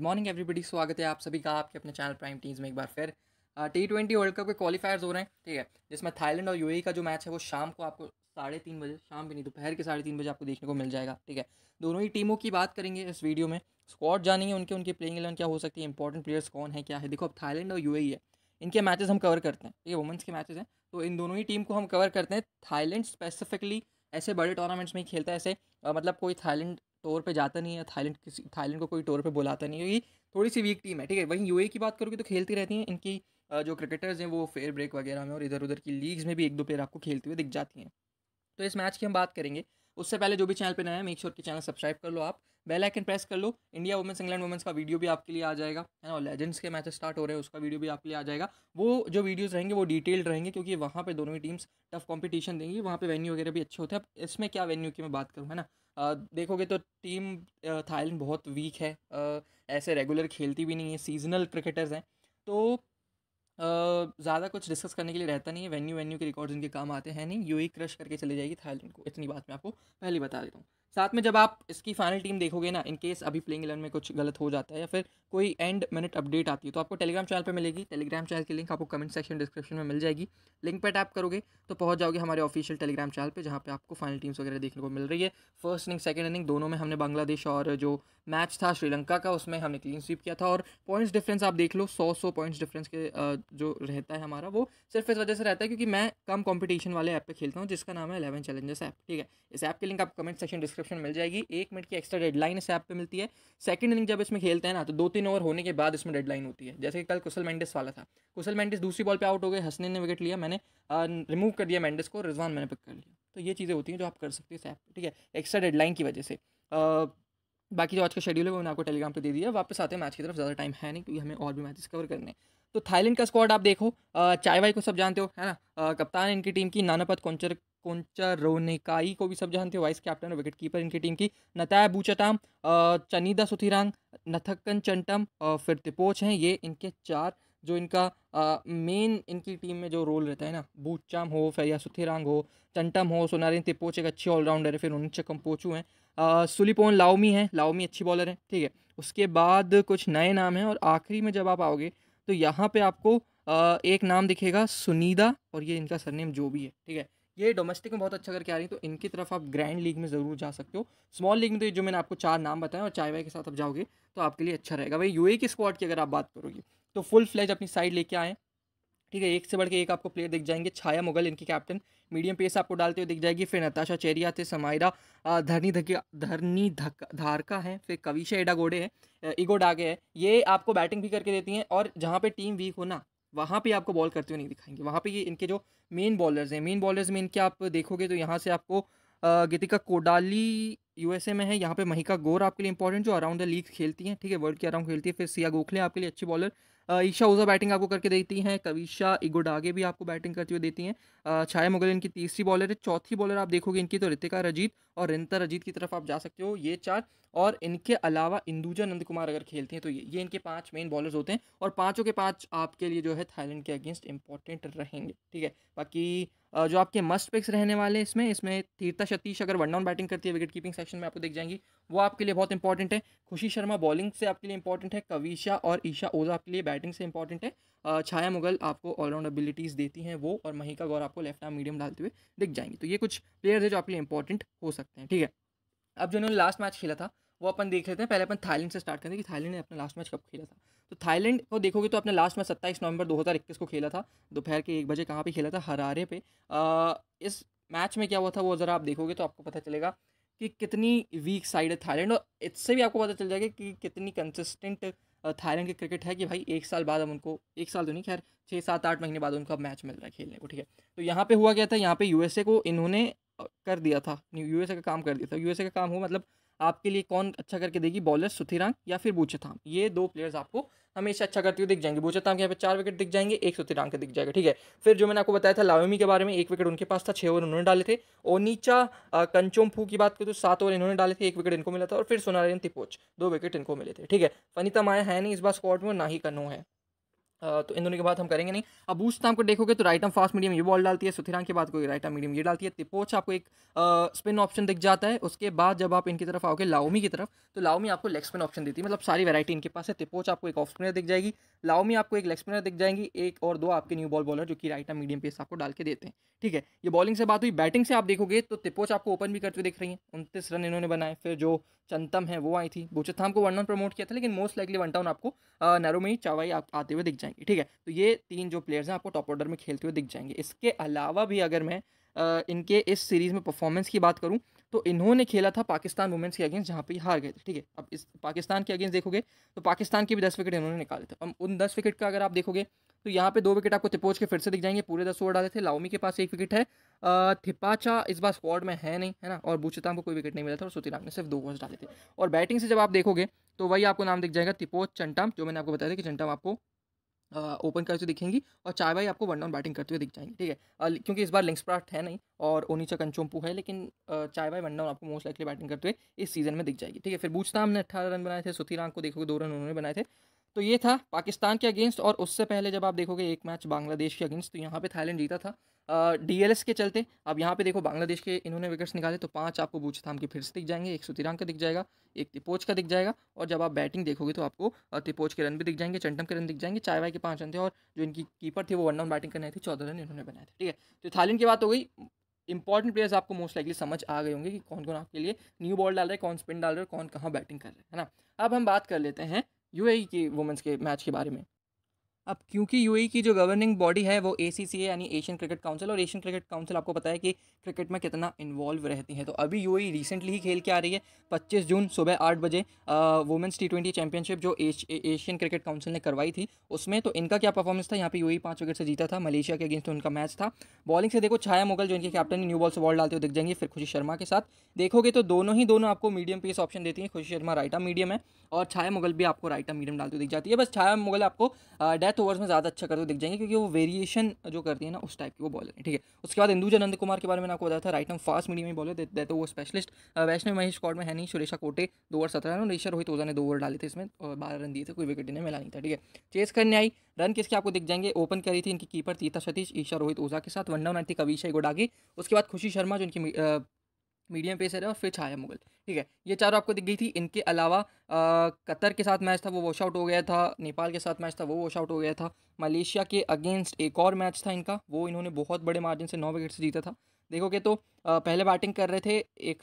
good morning everybody स्वागत है आप सभी का आपके अपने चैनल प्राइम टीम्स में एक बार फिर टी ट्वेंटी वर्ल्ड कप के क्वालिफायर्स हो रहे हैं ठीक है जिसमें थाईलैंड और यूएई e का जो मैच है वो शाम को आपको साढ़े तीन बजे शाम भी नहीं दोपहर के साढ़े तीन बजे आपको देखने को मिल जाएगा ठीक है दोनों ही टीमों की बात करेंगे इस वीडियो में स्क्वाड जानेंगे उनके उनके प्लेइंग एलेवन क्या हो सकती है इंपॉर्टेंट प्लेयर्स कौन है क्या है देखो अब थाईलैंड और यू e है इनके मैचेस हम कवर करते हैं ठीक है वुमेंस के मैचेस हैं तो इन दोनों ही टीम को हम कवर करते हैं थाईलैंड स्पेसिफिकली ऐसे बड़े टूर्नामेंट्स में खेलता है ऐसे मतलब कोई थाईलैंड टोर पे जाता नहीं है थाईलैंड किसी थाईलैंड को कोई टोर पे बुलाता नहीं है क्योंकि थोड़ी सी वीक टीम है ठीक है वहीं यूए की बात करोगे तो खेलती रहती हैं इनकी जो क्रिकेटर्स हैं वो फेयर ब्रेक वगैरह में और इधर उधर की लीग्स में भी एक दो प्लेयर आपको खेलते हुए दिख जाती हैं तो इस मैच की हम बात करेंगे उससे पहले जो भी चैनल पर नया है मेक श्योर कि चैनल सब्सक्राइब कर लो आप बेल आइकन प्रेस कर लो इंडिया वुमेंस इंग्लैंड वुमेंस का वीडियो भी आपके लिए आ जाएगा है ना और लेजेंड्स के मैच स्टार्ट हो रहे हैं उसका वीडियो भी आपके लिए आ जाएगा वो जो वीडियोज़ रहेंगे वो डिटेल्ड रहेंगे क्योंकि वहाँ पर दोनों ही टीम्स टफ कॉम्पिटिशन देंगी वहाँ पर वेन्यू वगैरह भी अच्छे होते हैं अब इसमें क्या वेन्यू की मैं बात करूँ है ना देखोगे तो टीम थाईलैंड बहुत वीक है ऐसे रेगुलर खेलती भी नहीं है सीजनल क्रिकेटर्स हैं तो ज़्यादा कुछ डिस्कस करने के लिए रहता नहीं है वेन्यू वेन्यू के रिकॉर्ड्स इनके काम आते हैं नहीं यू ही क्रश करके चले जाएगी थाईलैंड को इतनी बात मैं आपको पहले बता देता हूँ साथ में जब आप इसकी फाइनल टीम देखोगे ना इन केस अभी प्लेइंग इलेवन में कुछ गलत हो जाता है या फिर कोई एंड मिनट अपडेट आती है तो आपको टेलीग्राम चैनल पर मिलेगी टेलीग्राम चैनल की लिंक आपको कमेंट सेक्शन डिस्क्रिप्शन में मिल जाएगी लिंक पर टैप करोगे तो पहुंच जाओगे हमारे ऑफिशियल टेलीग्राम चैनल पर जहाँ पर आपको फाइनल टीम्स वगैरह देखने को मिल रही है फर्स्ट इनिंग सेकेंड इनिंग दोनों में हमने बांग्लादेश और जो मैच था श्रीलंका का उसमें हमने क्लीन स्वीप किया था और पॉइंट्स डिफरेंस आप देख लो सौ सौ पॉइंट्स डिफरेंस के जो रहता है हमारा वो सिर्फ इस वजह से रहता है क्योंकि मैं कम कॉम्पिटिशन वाले ऐप पर खेलता हूँ जिसका नाम है एलेवन चैलेंजर्स ऐप ठीक है इस ऐप की लिंक आप कमेंट सेक्शन डिस्क्रिप सब्सक्रिप्शन मिल जाएगी एक मिनट की एक्स्ट्रा डेडलाइन इस ऐप पे मिलती है सेकंड इनिंग जब इसमें खेलते हैं ना तो दो तीन ओवर होने के बाद इसमें डेडलाइन होती है जैसे कि कल कुशल मेंडिस वाला था कुशल मेंडिस दूसरी बॉल पर आउट हो गए हसने ने विकेट लिया मैंने रिमूव कर दिया मेंडिस को रिजवान मैंने पिक कर लिया तो ये चीज़ें होती हैं जो आप कर सकते हैं इस ऐप ठीक है एक्स्ट्रा डेडलाइन की वजह से बाकी जो आज का शेड्यूल है वो मैंने आपको टेलीग्राम पे दे दिया वापस आते हैं मैच की तरफ ज़्यादा टाइम है नहीं क्योंकि हमें और भी मैचेस कवर करने हैं तो थाईलैंड का स्क्वाड आप देखो चाय वाई को सब जानते हो है ना कप्तान इनकी टीम की नानापत कोंचर कोंचा रोनेकाई को भी सब जानते हो वाइस कैप्टन और विकेट कीपर इनकी टीम की नताया बूचटाम चनीदा सुथिरांग नथक्कन चंटम और फिर तिपोच हैं ये इनके चार जो इनका मेन इनकी टीम में जो रोल रहता है ना बूचाम हो फिर या सुथिरांग हो चंटम हो सोनारिन तिपोच एक अच्छे ऑलराउंडर है फिर चक्कम पोचू हैं सुलिपोन लाओमी हैं लाओमी अच्छी बॉलर हैं ठीक है उसके बाद कुछ नए नाम हैं और आखिरी में जब आप आओगे तो यहाँ पे आपको एक नाम दिखेगा सुनीदा और ये इनका सरनेम जो भी है ठीक है ये डोमेस्टिक में बहुत अच्छा करके आ रही है तो इनकी तरफ आप ग्रैंड लीग में ज़रूर जा सकते हो स्मॉल लीग में तो जो मैंने आपको चार नाम बताया और चाय वाय के साथ आप जाओगे तो आपके लिए अच्छा रहेगा भाई यूए की स्क्वाड की अगर आप बात करोगे तो फुल फ्लैज अपनी साइड लेके आएँ ठीक है एक से बढ़ के एक आपको प्लेयर दिख जाएंगे छाया मुगल इनकी कैप्टन मीडियम पेस आपको डालते हुए दिख जाएगी फिर नताशा चेरिया थे समायरा धरनी धकी धरनी धक धारका है फिर कविशा एडागोडे है इगो डागे है ये आपको बैटिंग भी करके देती हैं और जहाँ पे टीम वीक हो ना वहाँ पे आपको बॉल करते हुए नहीं दिखाएंगे वहाँ पे ये इनके जो मेन बॉलर्स हैं मेन बॉलर्स में इनके आप देखोगे तो यहाँ से आपको गीतिका कोडाली यूएसए में है यहाँ पे महिका गोर आपके लिए इंपॉर्टेंट जो अराउंड द लीग खेलती हैं ठीक है वर्ल्ड के अराउंड खेलती है फिर सिया गोखले आपके लिए अच्छी बॉलर ईशा ओजा बैटिंग आपको करके देती हैं कविशा इगोडागे भी आपको बैटिंग करती हुई देती हैं छाया मुगल इनकी तीसरी बॉलर है चौथी बॉलर आप देखोगे इनकी तो रितिका रजीत और रिंता रजीत की तरफ आप जा सकते हो ये चार और इनके अलावा इंदुजा नंद कुमार अगर खेलती हैं तो ये ये इनके पाँच मेन बॉलर्स होते हैं और पाँचों के पाँच आपके लिए जो है थाईलैंड के अगेंस्ट इंपॉर्टेंट रहेंगे ठीक है बाकी जो आपके मस्ट पिक्स रहने वाले हैं इसमें इसमें तीर्था सतीश अगर वन डाउन बैटिंग करती है विकेट कीपिंग सेक्शन में आपको दिख जाएंगी वो आपके लिए बहुत इंपॉर्टेंट है खुशी शर्मा बॉलिंग से आपके लिए इंपॉर्टेंट है कविशा और ईशा ओजा आपके लिए बैटिंग से इंपॉर्टेंट है छाया मुगल आपको ऑलराउंड एबिलिटीज़ देती हैं वो और महिका गौर आपको लेफ्ट आर्म मीडियम डालते हुए दिख जाएंगे तो ये कुछ प्लेयर्स है जो आपके लिए इंपॉर्टेंट हो सकते हैं ठीक है अब जो इन्होंने लास्ट मैच खेला था वो अपन देख लेते हैं पहले अपन थाईलैंड से स्टार्ट करते हैं कि थाईलैंड ने अपना लास्ट मैच कब खेला था तो थाईलैंड को देखोगे तो अपने लास्ट मैच सत्ताईस नवंबर इक्कीस को खेला था दोपहर के एक बजे कहाँ पर खेला था हरारे पे आ, इस मैच में क्या हुआ था वो ज़रा आप देखोगे तो आपको पता चलेगा कि कितनी वीक साइड है थाईलैंड और इससे भी आपको पता चल जाएगा कि कितनी कंसिस्टेंट थाईलैंड की क्रिकेट है कि भाई एक साल बाद हम उनको एक साल तो नहीं खैर छः सात आठ महीने बाद उनको अब मैच मिल रहा है खेलने को ठीक है तो यहाँ पे हुआ क्या था यहाँ पे यूएसए को इन्होंने कर दिया था यूएसए का काम कर दिया था यूएसए का काम हुआ मतलब आपके लिए कौन अच्छा करके देगी बॉलर सुथिरांग या फिर बूचेथाम ये दो प्लेयर्स आपको हमेशा अच्छा करते हुए दिख जाएंगे बूचेथाम के यहाँ पर चार विकेट दिख जाएंगे एक सुथिरांग के दिख जाएगा ठीक है फिर जो मैंने आपको बताया था लावमी के बारे में एक विकेट उनके पास था छः ओवर उन्होंने डाले थे ओनीचा फू की बात करें तो सात ओवर इन्होंने डाले थे एक विकेट इनको मिला था और फिर सोनारायण तिपोच दो विकेट इनको मिले थे ठीक है फनीता माया है नहीं इस बार स्कॉट में ना ही कन्नू है तो इन दोनों के बाद हम करेंगे नहीं अब बूस्ट नाम को देखोगे तो राइट हम फास्ट मीडियम ये बॉल डालती है सुथिरांग के बाद कोई राइट आर्म मीडियम ये डालती है तिपोच आपको एक स्पिन ऑप्शन दिख जाता है उसके बाद जब आप इनकी तरफ आओगे लाओमी की तरफ तो लाओमी आपको लेग स्पिन ऑप्शन देती है मतलब सारी वैरायटी इनके पास है तिपोच आपको एक ऑफ स्पिनर दिख जाएगी लाओमी आपको एक लेग स्पिनर दिख जाएंगी एक और दो आपके न्यू बॉल बॉलर जो कि राइट आर्म मीडियम पेस आपको डाल के देते हैं ठीक है ये बॉलिंग से बात हुई बैटिंग से आप देखोगे तो तिपोच आपको ओपन भी करते हुए दिख रही है उनतीस रन इन्होंने बनाए फिर जो चंतम है वो आई थी थाम को वन डाउन प्रमोट किया था लेकिन मोस्ट लाइकली वन डाउन आपको नरोमी चावाई आते हुए दिख जाएंगे जाएंगी ठीक है तो ये तीन जो प्लेयर्स हैं आपको टॉप ऑर्डर में खेलते हुए दिख जाएंगे इसके अलावा भी अगर मैं आ, इनके इस सीरीज़ में परफॉर्मेंस की बात करूँ तो इन्होंने खेला था पाकिस्तान वुमेंस के अगेंस्ट जहाँ पर हार गए थे ठीक है अब इस पाकिस्तान के अगेंस्ट देखोगे तो पाकिस्तान के भी दस विकेट इन्होंने निकाले थे अब उन दस विकेट का अगर आप देखोगे तो यहाँ पे दो विकेट आपको तिपोच के फिर से दिख जाएंगे पूरे दस ओवर डाले थे लाओमी के पास एक विकेट है थिपाचा इस बार स्क्वाड में है नहीं है ना और बुचताम को कोई विकेट नहीं मिला था और सुतिराम ने सिर्फ दो ओवर डाले थे और बैटिंग से जब आप देखोगे तो वही आपको नाम दिख जाएगा तिपोच चंटाम जो मैंने आपको बताया था कि चंटाम आपको ओपन करते हुए दिखेंगी और चार भाई आपको वन डाउन बैटिंग करते हुए दिख जाएंगे ठीक है क्योंकि इस बार लिंक्स प्राट है नहीं और ओनीचा कंचोम्पू है लेकिन चार बाई वन डाउन आपको मोस्ट लाइकली बैटिंग करते हुए इस सीजन में दिख जाएगी ठीक है फिर बूझता हमने अठारह रन बनाए थे सुथी रांग को देखोगे दो रन उन्होंने बनाए थे तो ये था पाकिस्तान के अगेंस्ट और उससे पहले जब आप देखोगे एक मैच बांग्लादेश के अगेंस्ट तो यहाँ पे थाईलैंड जीता था डीएलएस के चलते अब यहाँ पे देखो बांग्लादेश के इन्होंने विकेट्स निकाले तो पांच आपको था हम कि फिर से दिख जाएंगे एक सुतिरांग का दिख जाएगा एक तिपोच का दिख जाएगा और जब आप बैटिंग देखोगे तो आपको तिपोच के रन भी दिख जाएंगे चंटम के रन दिख जाएंगे चायवाई के पाँच रन थे और जो इनकी कीपर थे वो वन डाउन बैटिंग करनी थी चौदह रन इन्होंने बनाए थे ठीक है तो थाईलैंड की बात हो गई इंपॉर्टेंट प्लेयर्स आपको मोस्ट लाइकली समझ आ गए होंगे कि कौन कौन आपके लिए न्यू बॉल डाल रहा है कौन स्पिन डाल रहा है कौन कहाँ बैटिंग कर रहा है ना अब हम बात कर लेते हैं यू के वुमेंस के मैच के बारे में अब क्योंकि यूएई e की जो गवर्निंग बॉडी है वो एसीसीए यानी एशियन क्रिकेट काउंसिल और एशियन क्रिकेट काउंसिल आपको पता है कि क्रिकेट में कितना इन्वॉल्व रहती है तो अभी यूएई रिसेंटली e ही खेल के आ रही है 25 जून सुबह आठ बजे वुमेंस टी ट्वेंटी चैंपियनशिप जो एशियन क्रिकेट काउंसिल ने करवाई थी उसमें तो इनका क्या परफॉर्मेंस था यहाँ पर यू पाँच विकेट से जीता था मलेशिया के अगेंस्ट उनका मैच था बॉलिंग से देखो छाया मुगल जो इनके कैप्टन न्यू बॉल से बॉल डालते हुए दिख जाएंगे फिर खुशी शर्मा के साथ देखोगे तो दोनों ही दोनों आपको मीडियम पेस ऑप्शन देती है खुशी शर्मा राइटा मीडियम है और छाया मुगल भी आपको राइटा मीडियम डालते हुए दिख जाती है बस छाया मुगल आपको डेथ ओवर्स तो में ज़्यादा अच्छा करते हुए दिख जाएंगे क्योंकि वो वेरिएशन जो करती है ना उस टाइप की वो बॉलर है ठीक है उसके बाद इंदुज अनंत कुमार के बारे में आपको बताया था राइट हम फास्ट मीडियम में बॉलर देते तो वो स्पेशलिस्ट वैष्णव महेश स्कॉड में है नहीं सुरेशा कोटे दो ओवर सत्रह रन ऋषा रोहित ओजा ने दो ओवर डाले थे इसमें और बारह रन दिए थे कोई विकेट इन्हें मिला नहीं था ठीक है चेस करने आई रन किसके आपको दिख जाएंगे ओपन करी थी इनकी कीपर तीता सतीश ईशा रोहित ओझा के साथ वन डाउन आई थी कविशा गोडागी उसके बाद खुशी शर्मा जो इनकी मीडियम पेस है और फिर छाया मुगल ठीक है ये चारों आपको दिख गई थी इनके अलावा कतर के साथ मैच था वो वॉश आउट हो गया था नेपाल के साथ मैच था वो वॉश आउट हो गया था मलेशिया के अगेंस्ट एक और मैच था इनका वो इन्होंने बहुत बड़े मार्जिन से नौ विकेट से जीता था देखोगे तो पहले बैटिंग कर रहे थे एक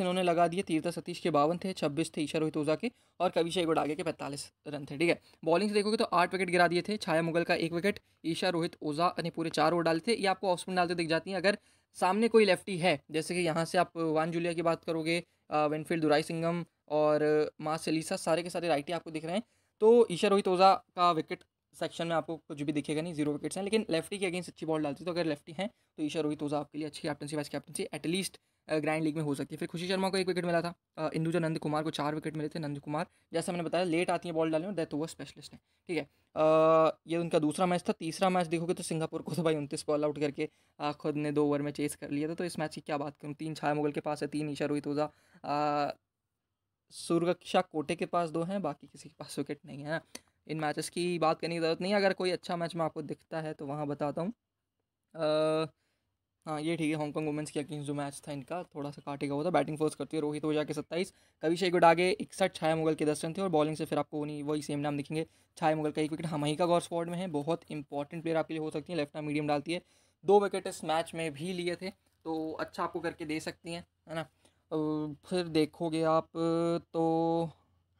इन्होंने लगा दिए तीर्था सतीश के बावन थे छब्बीस थे ईशा रोहित के और कविशा गुडागे के पैंतालीस रन थे ठीक है बॉलिंग से देखोगे तो आठ विकेट गिरा दिए थे छाया मुगल का एक विकेट ईशा रोहित ओजा ने पूरे चार ओवर डाले थे ये आपको ऑफ स्पिन डालते दिख जाती हैं अगर सामने कोई लेफ्टी है जैसे कि यहाँ से आप वान जूलिया की बात करोगे वेनफील्ड दुराई सिंगम और माँ सलीसा सारे के सारे राइटी आपको दिख रहे हैं तो ईशा रोहित ओजा का विकेट सेक्शन में आपको कुछ भी दिखेगा नहीं जीरो विकेट्स हैं लेकिन लेफ्टी के अगेंस्ट अच्छी बॉल डालती है तो अगर लेफ्टी हैं तो ईशा रोहित ओजा आपके लिए अच्छी captaincy vice captaincy at least grand league में हो सकती है फिर खुशी शर्मा को एक विकेट मिला था इंदुजा नंद कुमार को चार विकेट मिले थे नंद कुमार जैसा मैंने बताया लेट आती है बॉल डालने और डेथ ओवर स्पेशलिस्ट है ठीक है ये उनका दूसरा मैच था तीसरा मैच देखोगे तो सिंगापुर को तो भाई उनतीस बॉल आउट करके खुद ने दो ओवर में चेस कर लिया था तो इस मैच की क्या बात करूँ तीन छाया मुगल के पास है तीन ईशा रोहित ओझा सुरक्षा कोटे के पास दो हैं बाकी किसी के पास विकेट नहीं है इन मैचेस की बात करने की ज़रूरत नहीं अगर कोई अच्छा मैच में आपको दिखता है तो वहाँ बताता हूँ हाँ ये ठीक है हॉन्गकॉन्ग वुमेंस के अगेंस्ट जो मैच था इनका थोड़ा सा काटेगा हुआ था बैटिंग फोर्स करती है रोहित हो जाके सत्ताईस शेख गुड आगे इकसठ छाया मुगल के दस रन थे और बॉलिंग से फिर आपको वही वही सेम नाम दिखेंगे छाया मुगल का एक विकेट का गौर स्पॉट में है बहुत इंपॉर्टेंट प्लेयर आपके लिए हो सकती है लेफ्ट आर्म मीडियम डालती है दो विकेट इस मैच में भी लिए थे तो अच्छा आपको करके दे सकती हैं है ना फिर देखोगे आप तो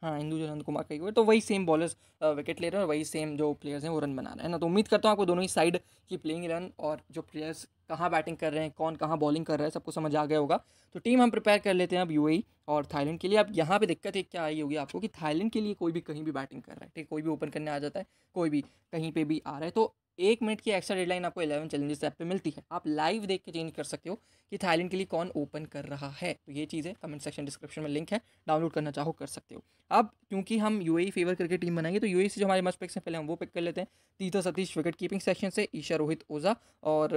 हाँ इंदु नंद कुमार का एक बार तो वही सेम बॉलर्स विकेट ले रहे हैं और वही सेम जो प्लेयर्स हैं वो रन बना रहे हैं ना तो उम्मीद करता हूँ आपको दोनों ही साइड की प्लेइंग रन और जो प्लेयर्स कहाँ बैटिंग कर रहे हैं कौन कहाँ बॉलिंग कर रहा है सबको समझ आ गया होगा तो टीम हम प्रिपेयर कर लेते हैं अब यू e और थाईलैंड के लिए अब यहाँ पे दिक्कत एक क्या आई होगी आपको कि थाईलैंड के लिए कोई भी कहीं भी बैटिंग कर रहा है ठीक कोई भी ओपन करने आ जाता है कोई भी कहीं पर भी आ रहा है तो एक मिनट की एक्स्ट्रा डेडलाइन आपको इलेवन चैलेंजेस ऐप पे मिलती है आप लाइव देख के चेंज कर सकते हो कि थाईलैंड के लिए कौन ओपन कर रहा है तो ये चीज़ है कमेंट सेक्शन डिस्क्रिप्शन में लिंक है डाउनलोड करना चाहो कर सकते हो अब क्योंकि हम यू फेवर e करके टीम बनाएंगे तो यू e से जो हमारे मस्ट पिक्स हैं पहले हम वो पिक कर लेते हैं तीतो सतीश विकेट कीपिंग सेक्शन से ईशा रोहित ओजा और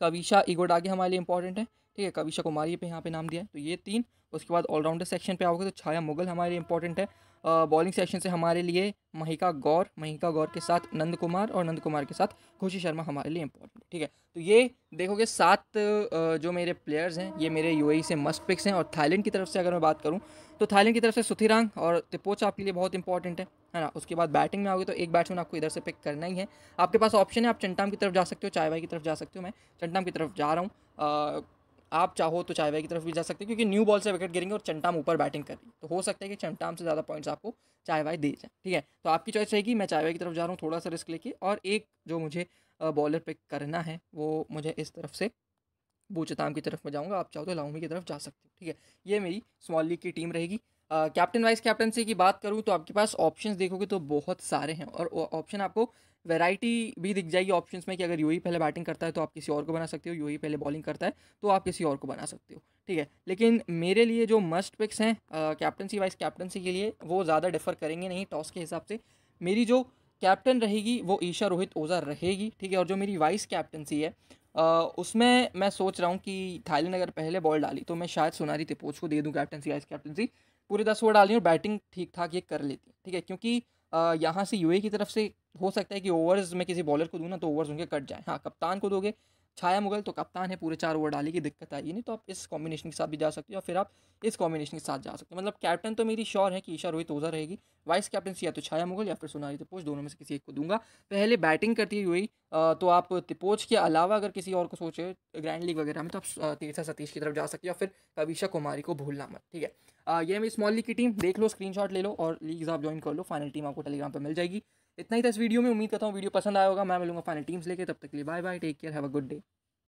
कविशा ईगोड आगे हमारे लिए इंपॉर्टेंट है ठीक है कविशा कुमारी पे यहाँ पे नाम दिया है तो ये तीन उसके बाद ऑलराउंडर सेक्शन पे आओगे तो छाया मुगल हमारे लिए इंपॉर्टेंट है बॉलिंग सेक्शन से हमारे लिए महिका गौर महिका गौर के साथ नंद कुमार और नंद कुमार के साथ खुशी शर्मा हमारे लिए इंपॉर्टेंट ठीक है तो ये देखोगे सात जो मेरे प्लेयर्स हैं ये मेरे यू e से मस्ट पिक्स हैं और थाईलैंड की तरफ से अगर मैं बात करूँ तो थाईलैंड की तरफ से सुथिरांग और तिपोच आपके लिए बहुत इंपॉर्टेंट है है ना उसके बाद बैटिंग में आओगे तो एक बैट्समैन आपको इधर से पिक करना ही है आपके पास ऑप्शन है आप चंटाम की तरफ जा सकते हो चाय भाई की तरफ जा सकते हो मैं चंटाम की तरफ जा रहा हूँ आप चाहो तो चाय की तरफ भी जा सकते हैं क्योंकि न्यू बॉल से विकेट गिरेंगे और चंटाम ऊपर बैटिंग कर रही तो हो सकता है कि चंटाम से ज़्यादा पॉइंट्स आपको चाय वाई दे जाए ठीक है तो आपकी चॉइस रहेगी मैं चाय की तरफ जा रहा हूँ थोड़ा सा रिस्क लेके और एक जो मुझे बॉलर पिक करना है वो मुझे इस तरफ से बूचताम की तरफ में जाऊँगा आप चाहो तो लाउमी की तरफ जा सकते हो ठीक है ये मेरी स्मॉल लीग की टीम रहेगी कैप्टन वाइस कैप्टनसी की बात करूँ तो आपके पास ऑप्शन देखोगे तो बहुत सारे हैं और ऑप्शन आपको वैरायटी भी दिख जाएगी ऑप्शंस में कि अगर यू e पहले बैटिंग करता है तो आप किसी और को बना सकते हो यू e पहले बॉलिंग करता है तो आप किसी और को बना सकते हो ठीक है लेकिन मेरे लिए जो मस्ट पिक्स हैं कैप्टनसी वाइस कैप्टनसी के लिए वो ज़्यादा डिफर करेंगे नहीं टॉस के हिसाब से मेरी जो कैप्टन रहेगी वो ईशा रोहित ओजा रहेगी ठीक है और जो मेरी वाइस कैप्टनसी है आ, उसमें मैं सोच रहा हूँ कि थाईलैंड अगर पहले बॉल डाली तो मैं शायद सोनारी तिपोच को दे दूँ कैप्टनसी वाइस कैप्टनसी पूरे दस ओवर डाली और बैटिंग ठीक ठाक ये कर लेती ठीक है क्योंकि यहाँ से यूए की तरफ से हो सकता है कि ओवर्स में किसी बॉलर को दूँ ना तो ओवर्स उनके कट जाएँ हाँ कप्तान को दोगे छाया मुगल तो कप्तान है पूरे चार ओवर डाली की दिक्कत आई नहीं तो आप इस कॉम्बिनेशन के साथ भी जा सकते हो या फिर आप इस कॉम्बिनेशन के साथ जा सकते हो मतलब कैप्टन तो मेरी श्योर है कि ईशा रोहित ओजा रहेगी वाइस कैप्टन या तो छाया मुगल या फिर सोनाली तिपोच दोनों में से किसी एक को दूंगा पहले बैटिंग करती हुई तो आप तिपोच के अलावा अगर किसी और को सोचे ग्रैंड लीग वगैरह में तो आप तीर्था सतीश की तरफ जा सकते हो या फिर कविशा कुमारी को भूलना मत ठीक है ये मेरी स्मॉल लीग की टीम देख लो स्क्रीनशॉट ले लो और लीग्स आप ज्वाइन कर लो फाइनल टीम आपको टेलीग्राम पर मिल जाएगी इतना ही था इस वीडियो में उम्मीद करता हूँ वीडियो पसंद आया होगा मैं मिलूंगा फाइनल टीम्स लेके तब तक के लिए bye bye take care have a good day